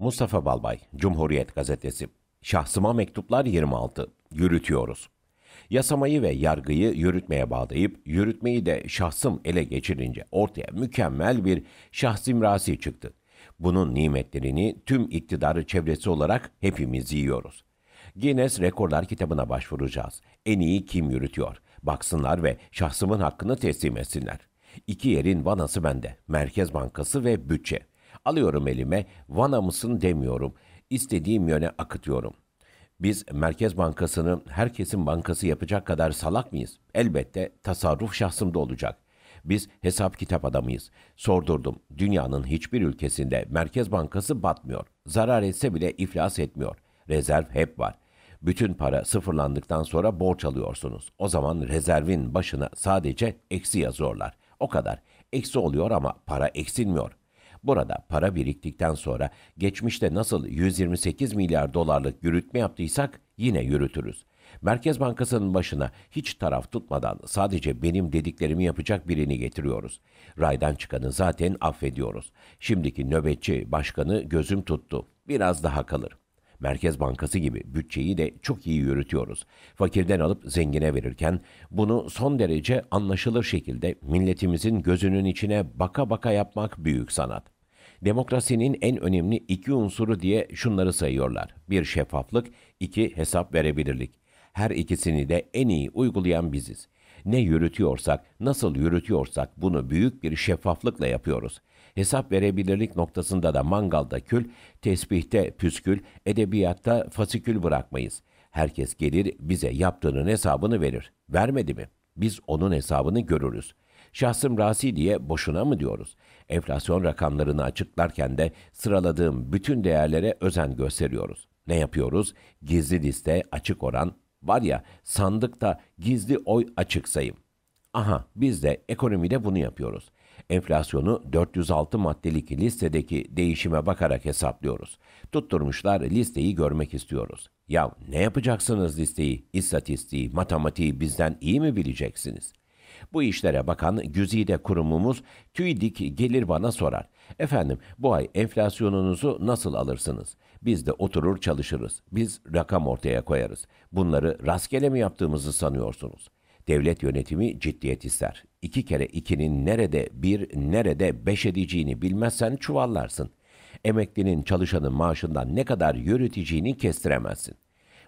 Mustafa Balbay, Cumhuriyet Gazetesi. Şahsıma mektuplar 26. Yürütüyoruz. Yasamayı ve yargıyı yürütmeye bağlayıp yürütmeyi de şahsım ele geçirince ortaya mükemmel bir şahsimrasi çıktı. Bunun nimetlerini tüm iktidarı çevresi olarak hepimiz yiyoruz. Guinness Rekorlar kitabına başvuracağız. En iyi kim yürütüyor? Baksınlar ve şahsımın hakkını teslim etsinler. İki yerin vanası bende. Merkez Bankası ve bütçe. Alıyorum elime, Vana mısın demiyorum. İstediğim yöne akıtıyorum. Biz Merkez Bankası'nı herkesin bankası yapacak kadar salak mıyız? Elbette tasarruf şahsımda olacak. Biz hesap kitap adamıyız. Sordurdum. Dünyanın hiçbir ülkesinde Merkez Bankası batmıyor. Zarar etse bile iflas etmiyor. Rezerv hep var. Bütün para sıfırlandıktan sonra borç alıyorsunuz. O zaman rezervin başına sadece eksi yazıyorlar. O kadar. Eksi oluyor ama para eksilmiyor. Burada para biriktikten sonra geçmişte nasıl 128 milyar dolarlık yürütme yaptıysak yine yürütürüz. Merkez Bankası'nın başına hiç taraf tutmadan sadece benim dediklerimi yapacak birini getiriyoruz. Raydan çıkanı zaten affediyoruz. Şimdiki nöbetçi başkanı gözüm tuttu. Biraz daha kalır. Merkez Bankası gibi bütçeyi de çok iyi yürütüyoruz. Fakirden alıp zengine verirken bunu son derece anlaşılır şekilde milletimizin gözünün içine baka baka yapmak büyük sanat. Demokrasinin en önemli iki unsuru diye şunları sayıyorlar. Bir şeffaflık, iki hesap verebilirlik. Her ikisini de en iyi uygulayan biziz. Ne yürütüyorsak, nasıl yürütüyorsak bunu büyük bir şeffaflıkla yapıyoruz. Hesap verebilirlik noktasında da mangalda kül, tesbihte püskül, edebiyatta fasikül bırakmayız. Herkes gelir bize yaptığının hesabını verir. Vermedi mi? Biz onun hesabını görürüz. Şahsım rasi diye boşuna mı diyoruz? Enflasyon rakamlarını açıklarken de sıraladığım bütün değerlere özen gösteriyoruz. Ne yapıyoruz? Gizli liste, açık oran, var ya sandıkta gizli oy açık sayım. Aha biz de ekonomide bunu yapıyoruz. Enflasyonu 406 maddelik listedeki değişime bakarak hesaplıyoruz. Tutturmuşlar listeyi görmek istiyoruz. Ya ne yapacaksınız listeyi? İstatistiği, matematiği bizden iyi mi bileceksiniz? Bu işlere bakan güzide kurumumuz TÜİDİK gelir bana sorar. Efendim bu ay enflasyonunuzu nasıl alırsınız? Biz de oturur çalışırız. Biz rakam ortaya koyarız. Bunları rastgele mi yaptığımızı sanıyorsunuz? Devlet yönetimi ciddiyet ister. İki kere ikinin nerede bir, nerede beş edeceğini bilmezsen çuvallarsın. Emeklinin çalışanın maaşından ne kadar yürüteceğini kestiremezsin.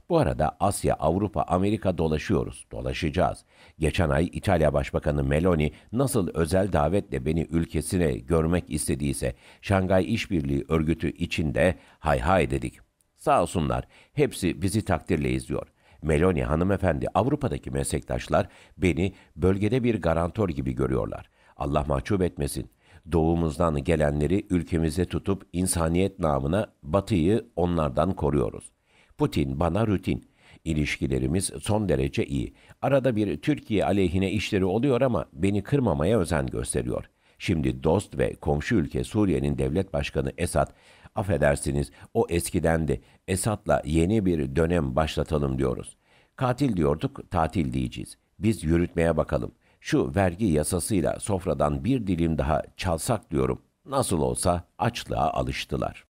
Bu arada Asya, Avrupa, Amerika dolaşıyoruz, dolaşacağız. Geçen ay İtalya Başbakanı Meloni nasıl özel davetle beni ülkesine görmek istediyse, Şangay İşbirliği Örgütü içinde hay hay dedik. Sağ olsunlar, hepsi bizi takdirle izliyor. Meloni hanımefendi Avrupa'daki meslektaşlar beni bölgede bir garantör gibi görüyorlar. Allah mahcup etmesin. Doğumuzdan gelenleri ülkemize tutup insaniyet namına batıyı onlardan koruyoruz. Putin bana rutin. İlişkilerimiz son derece iyi. Arada bir Türkiye aleyhine işleri oluyor ama beni kırmamaya özen gösteriyor. Şimdi dost ve komşu ülke Suriye'nin devlet başkanı Esad Affedersiniz o eskidendi. Esat'la yeni bir dönem başlatalım diyoruz. Katil diyorduk, tatil diyeceğiz. Biz yürütmeye bakalım. Şu vergi yasasıyla sofradan bir dilim daha çalsak diyorum. Nasıl olsa açlığa alıştılar.